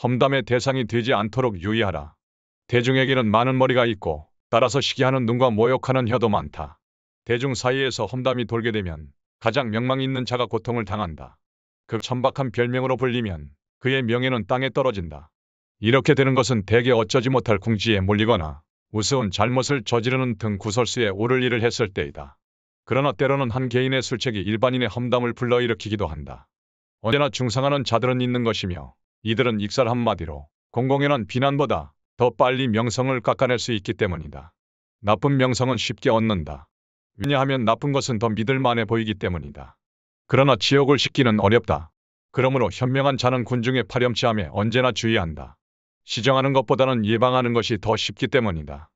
험담의 대상이 되지 않도록 유의하라. 대중에게는 많은 머리가 있고 따라서 시기하는 눈과 모욕하는 혀도 많다. 대중 사이에서 험담이 돌게 되면 가장 명망이 있는 자가 고통을 당한다. 그 천박한 별명으로 불리면 그의 명예는 땅에 떨어진다. 이렇게 되는 것은 대개 어쩌지 못할 궁지에 몰리거나 우스운 잘못을 저지르는 등 구설수에 오를 일을 했을 때이다. 그러나 때로는 한 개인의 술책이 일반인의 험담을 불러일으키기도 한다. 언제나 중상하는 자들은 있는 것이며 이들은 익살 한마디로 공공연한 비난보다 더 빨리 명성을 깎아낼 수 있기 때문이다. 나쁜 명성은 쉽게 얻는다. 왜냐하면 나쁜 것은 더 믿을만해 보이기 때문이다. 그러나 지옥을 식기는 어렵다. 그러므로 현명한 자는 군중의 파렴치함에 언제나 주의한다. 시정하는 것보다는 예방하는 것이 더 쉽기 때문이다.